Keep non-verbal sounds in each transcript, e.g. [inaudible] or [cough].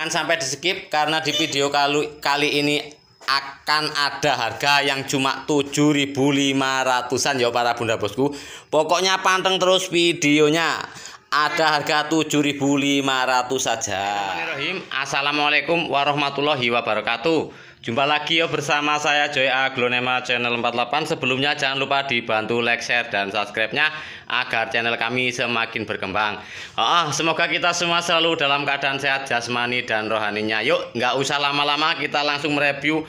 Jangan sampai di skip karena di video kali, kali ini akan ada harga yang cuma 7.500-an ya para bunda bosku. Pokoknya panteng terus videonya. Ada harga 7.500 saja. Assalamualaikum warahmatullahi wabarakatuh. Jumpa lagi yo ya bersama saya Joy Aglonema Channel 48. Sebelumnya jangan lupa dibantu like, share dan subscribe-nya agar channel kami semakin berkembang. Oh, semoga kita semua selalu dalam keadaan sehat jasmani dan rohaninya. Yuk, nggak usah lama-lama kita langsung mereview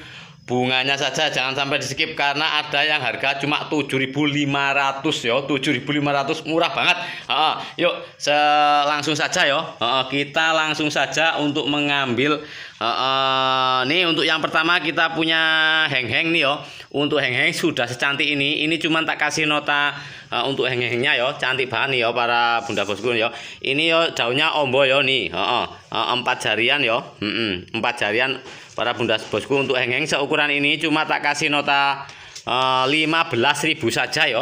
bunganya saja jangan sampai di skip karena ada yang harga cuma 7.500 yo 7.500 murah banget oh, yuk langsung saja yo oh, kita langsung saja untuk mengambil Uh, uh, nih untuk yang pertama kita punya heng-heng nih yo. Untuk heng-heng sudah secantik ini. Ini cuma tak kasih nota uh, untuk heng-hengnya yo. Cantik banget nih yo para bunda bosku yo. Ini yo jauhnya ombo yo nih. Uh, Uh, uh, empat jarian yo. Mm -mm. Empat jarian para bunda bosku untuk heng-heng seukuran ini cuma tak kasih nota eh, lima belas ribu saja yo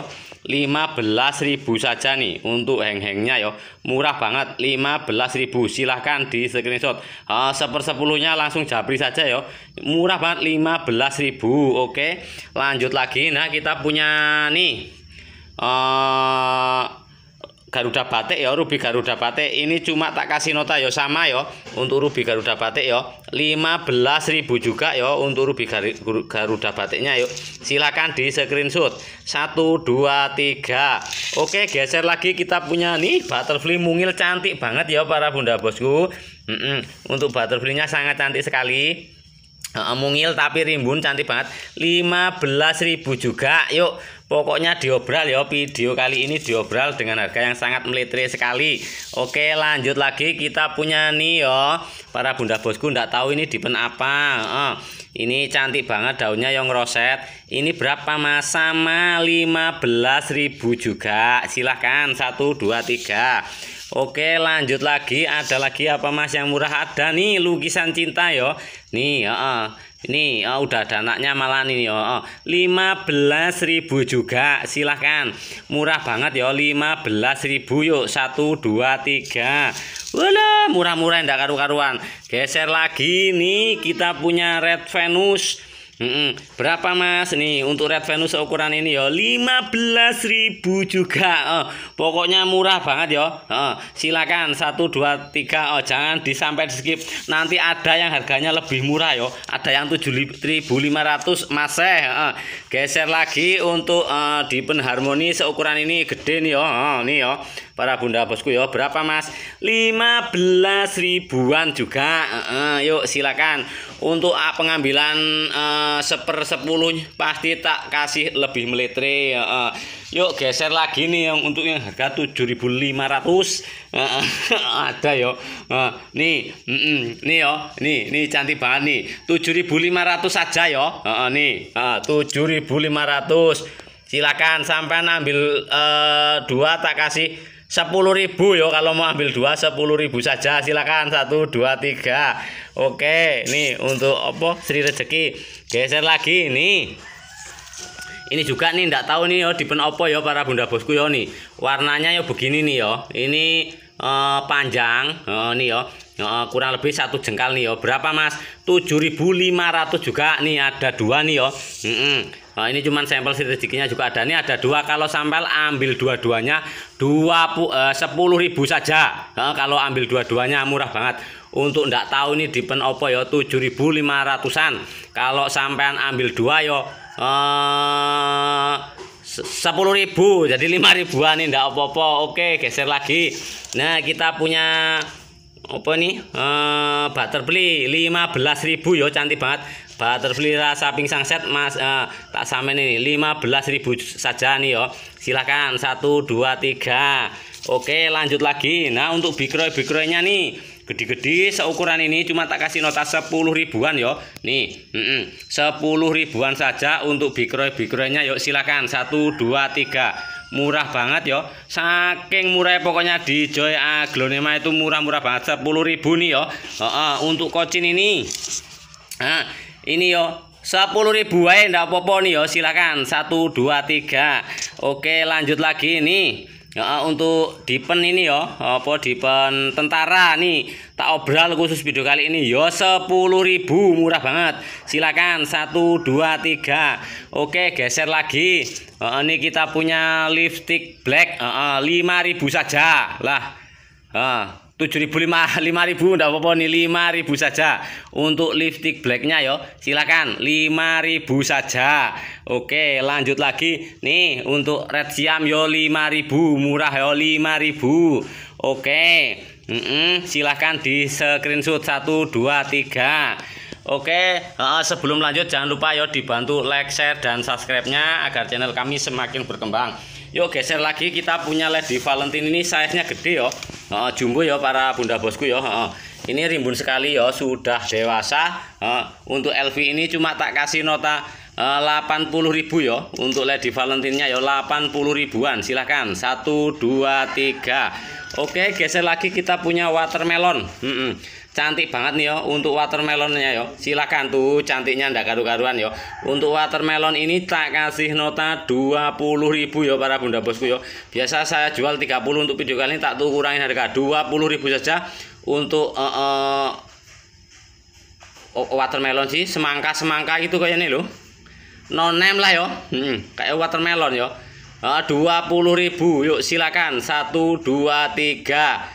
ribu saja nih untuk heng-hengnya yo. Ya. Murah banget 15.000. Silahkan di screenshot. Uh, ah, sepersepuluhnya langsung jabri saja yo. Ya. Murah banget 15.000. Oke. Lanjut lagi nah kita punya nih eh uh, Garuda Batik ya Ruby Garuda Batik ini cuma tak kasih nota ya sama ya untuk Ruby Garuda Batik ya 15.000 juga ya untuk Ruby Garuda Batiknya yuk silakan di screenshot 1 2 3 Oke geser lagi kita punya nih butterfly mungil cantik banget ya para bunda bosku mm -mm. untuk butterfly-nya sangat cantik sekali Uh, mungil tapi rimbun cantik banget 15.000 juga yuk pokoknya diobral ya video kali ini diobral dengan harga yang sangat meletri sekali oke lanjut lagi kita punya nih yo para bunda bosku ndak tahu ini dipen apa uh, ini cantik banget daunnya yang roset ini berapa mas sama 15.000 juga silahkan 1 2 3 Oke lanjut lagi ada lagi apa mas yang murah ada nih lukisan cinta yo Nih, oh, oh. Ini oh, udah ada anaknya malah nih oh, belas ribu juga. Silahkan. Murah banget ya ribu yuk. satu dua tiga, Wala, murah-murah ndak karu-karuan. Geser lagi nih kita punya Red Venus Mm Berapa mas nih untuk Red Venus ukuran ini ya ribu juga oh, Pokoknya murah banget ya oh, Silakan 1, 2, 3 oh, Jangan disampai di skip Nanti ada yang harganya lebih murah ya Ada yang 7.500 eh oh. Geser lagi untuk uh, di penharmoni seukuran ini gede nih ya oh, Nih ya para bunda bosku ya Berapa mas 15 ribuan juga uh, uh, Yuk silakan untuk ah, pengambilan uh, sepuluhnya pasti tak kasih lebih meletre ya, eh. yuk geser lagi nih yang untuk yang harga lima ratus eh, [laughs] ada yo nih nih yo nih nih cantik banget nih tujuh 7500 saja yo uh, uh, nih uh, 7500 silakan sampai ambil dua tak kasih sepuluh ribu yo kalau mau ambil dua sepuluh ribu saja silakan satu dua tiga oke ini untuk opo Sri rezeki geser lagi ini ini juga nih tidak tahu nih yo dipen opo yo para bunda bosku yo nih warnanya yo begini nih yo ini uh, panjang uh, nih yo uh, kurang lebih satu jengkal nih yo berapa mas lima ratus juga nih ada dua nih yo mm -mm. Nah, ini cuman sampel si juga ada. Ini ada dua. Kalau sampel ambil dua-duanya dua eh, sepuluh ribu saja. Nah, kalau ambil dua-duanya murah banget. Untuk ndak tahu ini di opo ya tujuh ribu lima ratusan. Kalau sampean ambil dua yo ya, eh, sepuluh ribu. Jadi lima ribuan ini ndak opo opo, Oke geser lagi. Nah kita punya opo nih eh, lima belas ribu yo ya, cantik banget butterfly rasa pink sunset mas eh, tak sama ini ribu saja nih yo silakan satu dua tiga oke lanjut lagi nah untuk bikroy bikroynya nih gede-gede seukuran ini cuma tak kasih nota sepuluh ribuan yo nih mm -mm, 10 ribuan saja untuk bikroy bikroynya yuk silakan satu dua tiga murah banget yo saking murah pokoknya di Joy Aglonema itu murah-murah banget sepuluh ribu nih yo uh, uh, untuk kocin ini nah ini yo sepuluh ribu aja ndak popo nih yo silakan satu dua tiga oke lanjut lagi ini ya, untuk dipen ini yo apa dipen tentara nih tak obral khusus video kali ini yo sepuluh ribu murah banget silakan satu dua tiga oke geser lagi uh, ini kita punya lipstick black ya, lima uh, ribu saja lah uh, Tujuh ribu lima lima ribu, enggak apa-apa nih lima ribu saja untuk lipstick blacknya yo ya, silakan lima ribu saja oke lanjut lagi nih untuk red siam yo ya, lima ribu murah yo ya, lima ribu, oke mm -mm, silahkan di screenshot 1 2 3 Oke, uh, sebelum lanjut jangan lupa yo dibantu like, share dan subscribe-nya agar channel kami semakin berkembang. Yuk geser lagi kita punya LED Valentine ini size-nya gede yo uh, jumbo ya para bunda bosku ya uh, ini rimbun sekali ya sudah dewasa uh, untuk LV ini cuma tak kasih nota uh, 80 ribu ya untuk Lady Valentine-nya ya 80 ribuan silahkan 1 2 3 Oke geser lagi kita punya watermelon -mm cantik banget nih yo untuk watermelonnya yo silakan tuh cantiknya ndak karu-karuan yo untuk watermelon ini tak kasih nota ribu yo para bunda bosku yo biasa saya jual 30 untuk video kali ini tak tuh kurangin harga ribu saja untuk uh, uh, watermelon sih semangka semangka itu kayaknya loh nonem lah yo hmm, kayak watermelon yo eh, dua puluh ribu yuk silakan satu dua tiga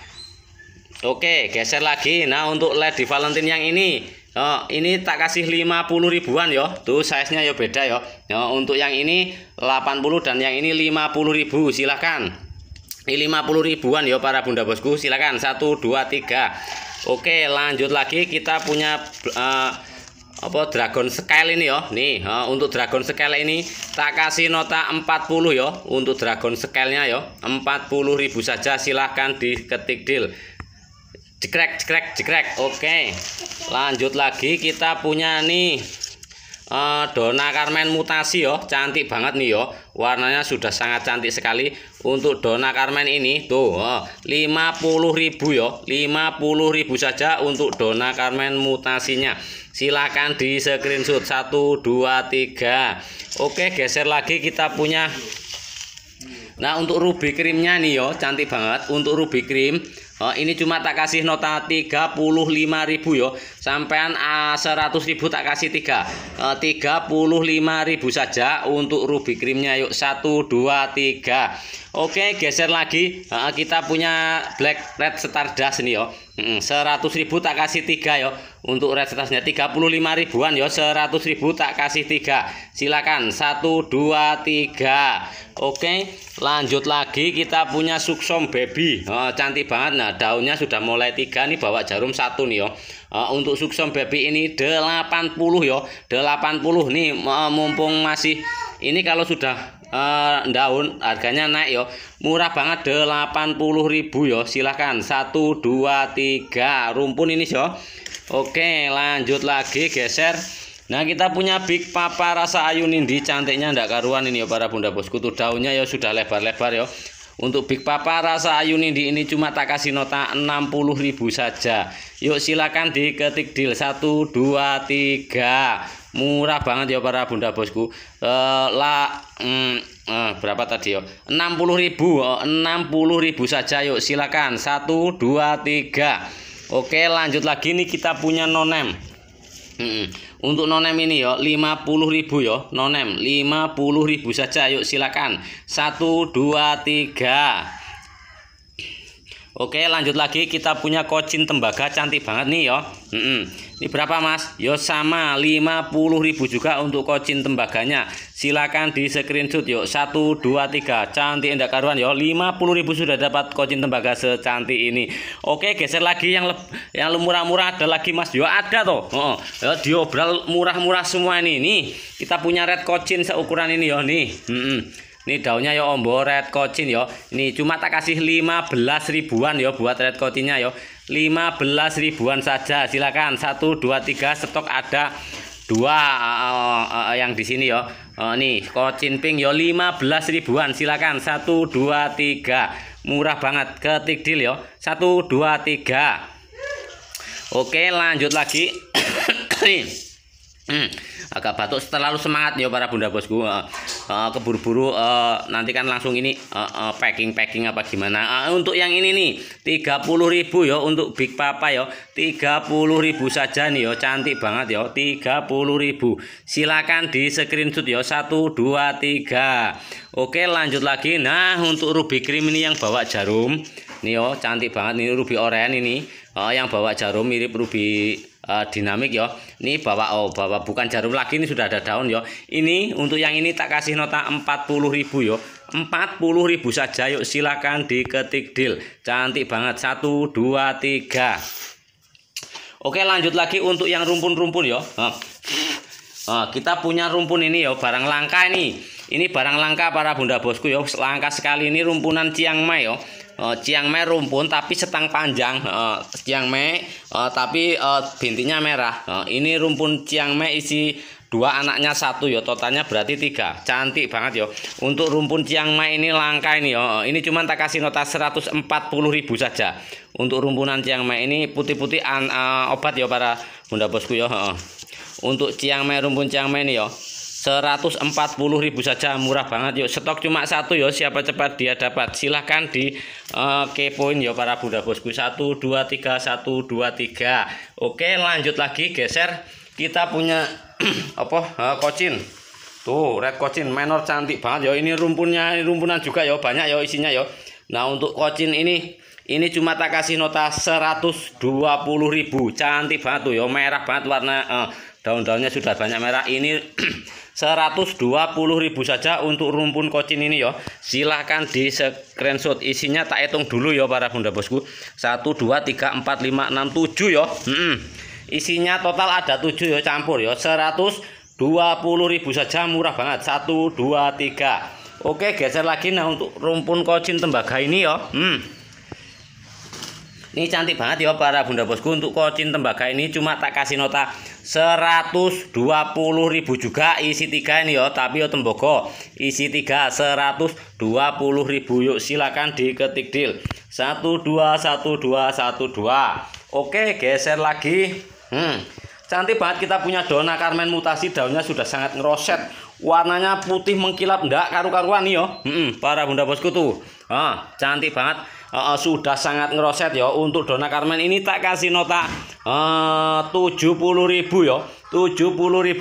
Oke, geser lagi. Nah, untuk LED di Valentine yang ini, oh, ini tak kasih 50 ribuan ya. Tuh size-nya ya beda ya. Oh, untuk yang ini 80 dan yang ini 50 ribu. Silahkan. Ini 50 ribuan ya para bunda bosku. Silahkan. 1, 2, 3. Oke, lanjut lagi. Kita punya... Uh, apa dragon scale ini ya nih uh, untuk dragon scale ini tak kasih nota 40 ya untuk dragon scale nya ya 40.000 saja silahkan diketik deal Cekrek, cekrek, cekrek. Oke. Lanjut lagi kita punya nih uh, eh, Dona Carmen mutasi yo, cantik banget nih yo. Warnanya sudah sangat cantik sekali untuk Dona Carmen ini. Tuh, lima puluh ribu yo. lima ribu saja untuk Dona Carmen mutasinya. Silakan di screenshot satu, dua, tiga. Oke, geser lagi kita punya Nah, untuk ruby creamnya nih yo, cantik banget. Untuk ruby cream Oh, ini cuma tak kasih nota 35.000 ya. Sampean uh, ah, 100.000 tak kasih 3. Uh, 35.000 saja untuk ruby krimnya yuk 1 2 3. Oke, geser lagi. Uh, kita punya black red star dust nih ya seratus ribu tak kasih tiga yo untuk resetasnya tiga puluh lima ribuan yo seratus ribu tak kasih tiga silakan satu dua tiga oke lanjut lagi kita punya suksom baby oh, cantik banget nah daunnya sudah mulai tiga nih bawa jarum satu nih yo oh, untuk suksom baby ini 80 yo 80 nih eh, mumpung masih ini kalau sudah uh, daun harganya naik yo murah banget ribu yo silahkan 1 2 3 rumpun ini yo Oke lanjut lagi geser Nah kita punya Big Papa rasa ayu nindi cantiknya ndak karuan ini ya para bunda bosku tuh daunnya yo sudah lebar-lebar yo. untuk Big Papa rasa ayu nindi ini cuma tak kasih nota 60.000 saja yuk silakan diketik deal 1 2 3 murah banget ya para bunda bosku uh, la mm, eh, berapa tadi ya oh, enam puluh ribu saja yuk silakan satu dua tiga oke lanjut lagi nih kita punya nonem hmm, untuk nonem ini yo puluh ribu yo nonem puluh ribu saja yuk silakan satu dua tiga Oke, lanjut lagi kita punya kocin tembaga cantik banget nih yo. Mm Ini berapa Mas? Yo sama ribu juga untuk kocin tembaganya. Silakan di screenshot yo. 1 2 3. Cantik indah karuan yo. ribu sudah dapat kocin tembaga secantik ini. Oke, geser lagi yang yang murah-murah ada lagi Mas. Yo ada toh. Oh Yo diobral murah-murah semua ini. Nih, kita punya red kocin seukuran ini yo nih. Mm ini daunnya ya ombo red kocin ya. Ini cuma tak kasih 15 ribuan ya buat red kocinnya ya. 15 ribuan saja. Silakan 1 2 3 stok ada dua uh, uh, yang di sini ya. Uh, nih kocin pink ya 15 ribuan. Silakan 1 2 3. Murah banget ketik deal ya. 1 2 3. Oke, lanjut lagi. [coughs] Hmm, agak batuk setelah terlalu semangat ya para bunda bosku uh, uh, keburu-buru uh, eh, nanti kan langsung ini uh, uh, packing packing apa gimana uh, untuk yang ini nih ribu ya untuk Big Papa ya ribu saja nih ya cantik banget ya ribu silakan di screenshot ya 1 2 3 oke lanjut lagi nah untuk Ruby Cream ini yang bawa jarum nih yo ya, cantik banget nih Ruby oren ini uh, yang bawa jarum mirip Ruby Eh, dinamik ya. Ini bawa oh bawa bukan jarum lagi ini sudah ada daun ya. Ini untuk yang ini tak kasih nota 40.000 ya. 40.000 saja yuk silakan diketik deal. Cantik banget 1 2 3. Oke, lanjut lagi untuk yang rumpun-rumpun ya. kita punya rumpun ini ya, barang langka ini. Ini barang langka para bunda bosku ya, langka sekali ini rumpunan Chiang Mai ya uh, Chiang Mai rumpun tapi setang panjang. Uh, Chiang Mai uh, tapi uh, bintinya merah. Uh, ini rumpun Chiang Mai isi dua anaknya satu ya totalnya berarti tiga cantik banget ya untuk rumpun Chiang Mai ini langka ini ya ini cuma tak kasih nota ribu saja untuk rumpunan Chiang Mai ini putih-putih uh, obat ya para bunda bosku ya untuk Chiang Mai rumpun Chiang Mai ini ya 140.000 saja murah banget yuk stok cuma satu yuk siapa cepat dia dapat silahkan di uh, kepoin yuk para bunda bosku 1 1 2 2 3 3 oke lanjut lagi geser kita punya [clears throat] apa uh, kocin tuh red kocin menor cantik banget yuk ini rumpunnya ini rumpunan juga yuk banyak yuk isinya yuk nah untuk kocin ini ini cuma tak kasih nota 120.000 cantik banget tuh yuk merah banget warna uh, daun-daunnya sudah banyak merah ini [clears throat] 120.000 saja untuk rumpun kocin ini ya. Silahkan di screenshot isinya tak hitung dulu ya para bunda bosku. 1 2 3 4 5 6 7 ya. Hmm. Isinya total ada 7 ya campur ya. 120.000 saja murah banget. 1 2 3. Oke, geser lagi nah untuk rumpun kocin tembaga ini ya. Hmm. Ini cantik banget ya para bunda bosku untuk kocin tembaga ini cuma tak kasih nota 120.000 juga isi tiga ini yo, tapi yo tembogo isi 3 120.000 yuk silakan diketik deal. 121212. Oke, geser lagi. Hmm. Cantik banget kita punya Dona karmen mutasi daunnya sudah sangat ngeroset. Warnanya putih mengkilap ndak karu-karuan nih yo. Hmm, hmm, para bunda bosku tuh. Ah, cantik banget uh, sudah sangat ngeroset ya untuk Dona Carmen ini tak kasih nota eh, uh, 70.000 ya 70.000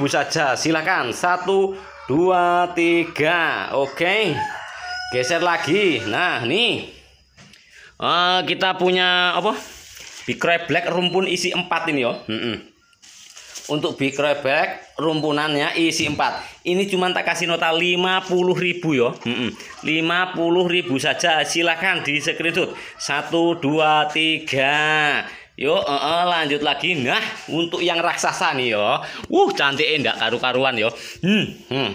saja silahkan 1 2 3 oke geser lagi nah nih uh, kita punya apa Big Black rumpun isi 4 ini ya mm -mm untuk big rebek rumpunannya isi 4 ini cuma tak kasih nota 50.000 ya Lima puluh 50.000 saja silahkan di screenshot 1 2 3 Yo, uh, uh, lanjut lagi. Nah, untuk yang raksasa nih yo. Uh, cantik enggak eh, karu-karuan yo. Hmm, hmm.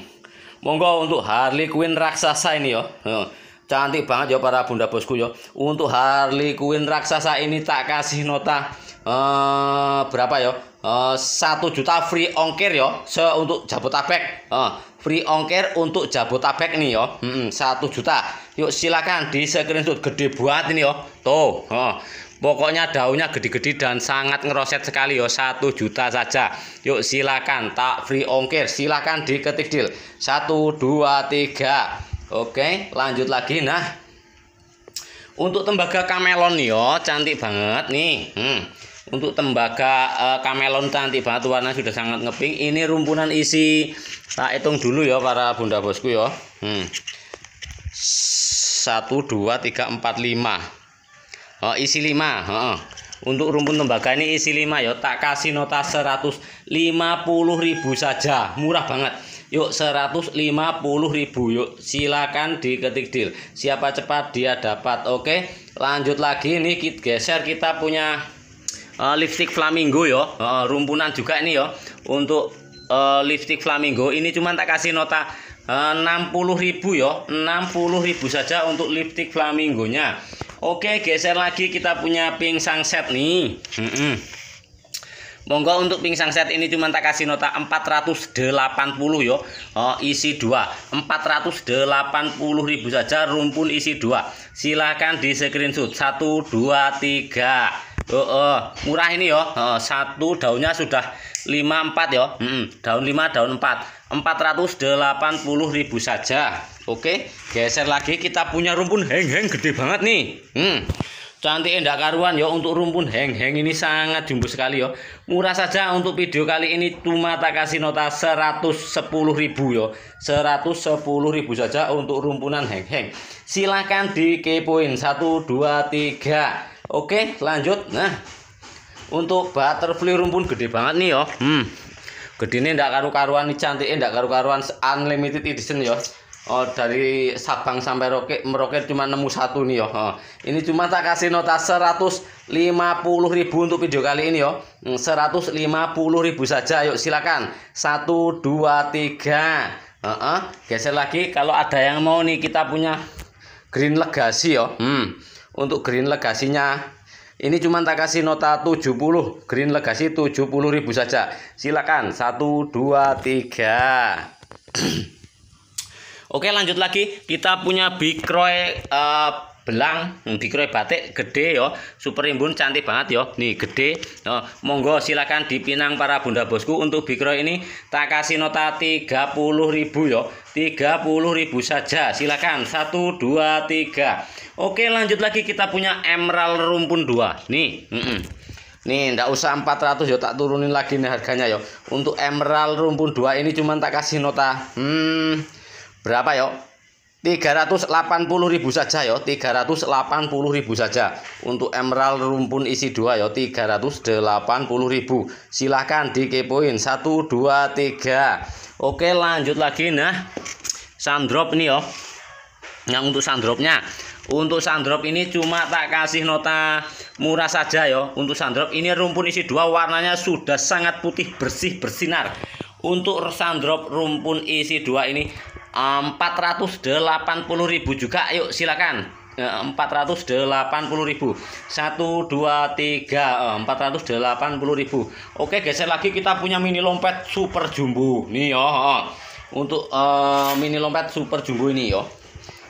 Monggo untuk Harley Quinn raksasa ini yo. Uh cantik banget ya para bunda bosku ya untuk Harley Quinn raksasa ini tak kasih nota uh, berapa ya Eh, satu juta free ongkir yo se untuk Jabotabek uh, free ongkir untuk Jabotabek nih yo satu hmm, juta yuk silakan di screenshot gede buat ini yo tuh uh, pokoknya daunnya gede-gede dan sangat ngeroset sekali yo satu juta saja yuk silakan tak free ongkir silakan diketik deal satu dua tiga oke lanjut lagi nah untuk tembaga kamelon nih yo cantik banget nih hmm untuk tembaga e, kamelon cantik banget warna sudah sangat ngeping ini rumpunan isi tak hitung dulu ya para bunda bosku ya hmm. 1 2 3 4 5 oh, isi 5 oh. untuk rumpun tembaga ini isi 5 ya tak kasih nota 150.000 saja murah banget Yuk 150.000 yuk silakan diketik deal. Siapa cepat dia dapat. Oke, lanjut lagi nih kit geser kita punya uh, lipstick flamingo ya uh, rumpunan juga ini ya untuk uh, lipstick flamingo ini cuma tak kasih nota uh, 60.000 ya 60.000 saja untuk lipstick flamingonya Oke geser lagi kita punya pink sunset nih mm -mm. Monggo untuk pink sunset ini cuma tak kasih nota 480 yo. Oh, isi 2. 480 ribu saja rumpun isi 2 silahkan di screenshot satu dua tiga Oh, oh, murah ini ya. Oh, satu daunnya sudah 54 ya. Mm -mm, daun 5, daun 4. 480.000 saja. Oke, geser lagi kita punya rumpun heng-heng gede banget nih. Hmm. Cantik enggak karuan ya untuk rumpun heng-heng ini sangat jumbo sekali ya. Murah saja untuk video kali ini cuma tak kasih nota 110.000 ya. 110.000 saja untuk rumpunan heng-heng. silahkan dikepoin 1 2 3. Oke, lanjut. Nah, untuk butterfly rumpun gede banget nih ya. Hmm. Gede ini enggak karu-karuan nih cantik enggak karu-karuan unlimited edition ya. Oh dari Sabang sampai Merauke, Merauke cuma nemu satu nih yo. Oh, ini cuma tak kasih nota 150 ribu untuk video kali ini yo. 150 hmm, ribu saja. Yuk silakan. Satu tiga. Uh Heeh, geser lagi kalau ada yang mau nih kita punya Green Legacy yo. Hmm. Untuk Green Legasinya ini cuma tak kasih nota 70 Green Legacy 70 ribu saja. Silakan Satu dua tiga. [clears throat] Oke lanjut lagi kita punya bikroy uh, belang hmm, bikroy batik gede yo super imbun cantik banget yo nih gede yo. monggo silakan dipinang para bunda bosku untuk bikroy ini tak kasih nota tiga puluh ribu yo tiga puluh ribu saja silakan satu dua tiga Oke lanjut lagi kita punya emerald rumpun dua nih mm -mm. Nih, ndak usah 400 ya tak turunin lagi nih harganya yo Untuk emerald rumpun 2 ini cuman tak kasih nota hmm Berapa yo? 380.000 saja yo, 380.000 saja. Untuk emerald rumpun isi dua yo 380.000. Silahkan dikepoin 1 2 3. Oke, lanjut lagi nah. Sandrop nih yo. Yang untuk sandropnya untuk sandrop ini cuma tak kasih nota murah saja ya untuk sandrop ini rumpun isi dua warnanya sudah sangat putih bersih bersinar untuk sandrop rumpun isi dua ini 480.000 juga yuk silakan 480.000 1 2 3 480.000 Oke geser lagi kita punya mini lompet super jumbo nih yo untuk uh, mini lompet super jumbo ini yo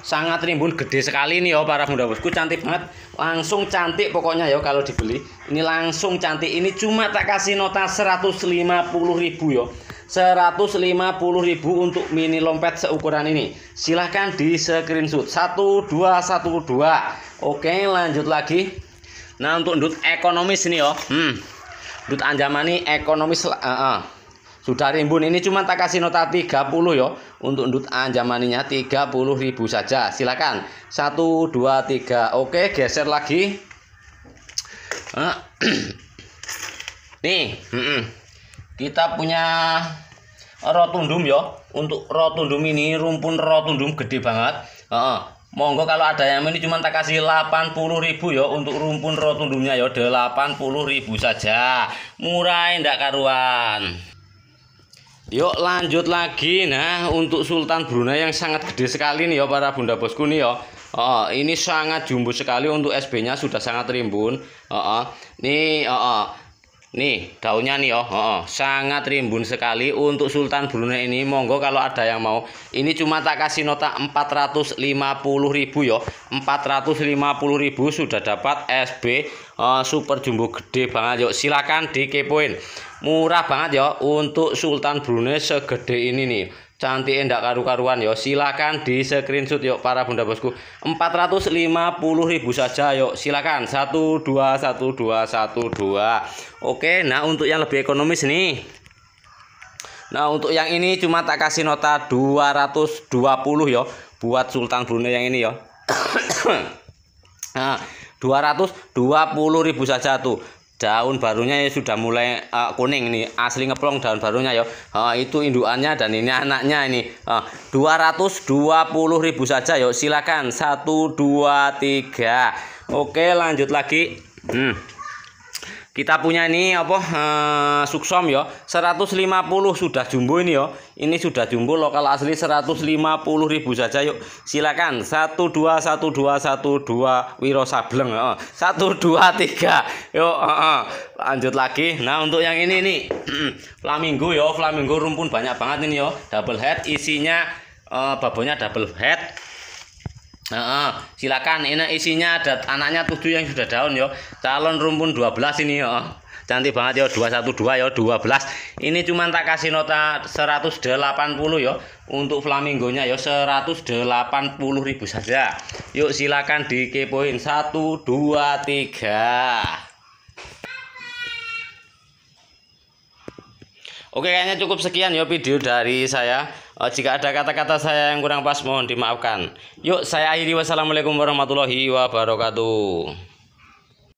sangat rimbun gede sekali nih yo para bunda bosku cantik banget langsung cantik pokoknya yo kalau dibeli ini langsung cantik ini cuma tak kasih nota 150.000 yo 150.000 untuk mini lompet seukuran ini. Silahkan di screenshot 1212. Oke, lanjut lagi. Nah, untuk dut ekonomis ini oh, Hmm. Dut ini ekonomis uh, uh. Sudah rimbun ini cuma tak kasih nota 30 ya untuk ndut anjamaninya 30.000 saja. Silakan. 1 2 3. Oke, geser lagi. Uh. [clears throat] Nih, mm -mm kita punya rotundum ya untuk rotundum ini rumpun rotundum gede banget uh, monggo kalau ada yang ini cuma tak kasih 80 ribu ya untuk rumpun rotundumnya ya ribu saja murah ndak karuan Yuk lanjut lagi nah untuk Sultan Brunei yang sangat gede sekali nih ya para bunda bosku nih ya. Oh, ini sangat jumbo sekali untuk SB-nya sudah sangat rimbun. Oh, oh. Nih, oh, oh. Nih, daunnya nih oh, oh, oh, sangat rimbun sekali untuk Sultan Brunei ini. Monggo kalau ada yang mau. Ini cuma tak kasih nota 450.000 yo 450.000 sudah dapat SB oh, super jumbo gede banget yuk. Silakan dikepoin. Murah banget ya untuk Sultan Brunei segede ini nih cantik ndak karu-karuan yo silakan di screenshot yuk para bunda bosku 450 ribu saja yuk silakan 2 oke nah untuk yang lebih ekonomis nih nah untuk yang ini cuma tak kasih nota 220 yo buat Sultan Brunei yang ini yo [coughs] nah 220 ribu saja tuh daun barunya ya sudah mulai uh, kuning nih asli ngeplong daun barunya ya uh, itu induannya dan ini anaknya ini eh, uh, 220.000 saja yuk silakan 1 2 3 oke lanjut lagi hmm kita punya ini apa uh, eh, suksom ya 150 sudah jumbo ini ya ini sudah jumbo lokal asli 150 ribu saja yuk silakan 121212 Wiro Sableng uh, eh, 123 yuk uh, uh, lanjut lagi nah untuk yang ini nih flamingo ya flamingo rumpun banyak banget ini ya double head isinya uh, babonya double head Nah, silakan ini isinya ada anaknya tujuh yang sudah daun yo. Calon rumpun 12 ini yo. Cantik banget yo 212 yo 12. Ini cuma tak kasih nota 180 yo untuk flamingonya yo 180.000 saja. Yuk silakan dikepoin 1 2 3. Oke kayaknya cukup sekian ya video dari saya. Uh, jika ada kata-kata saya yang kurang pas mohon dimaafkan. Yuk saya akhiri wassalamualaikum warahmatullahi wabarakatuh.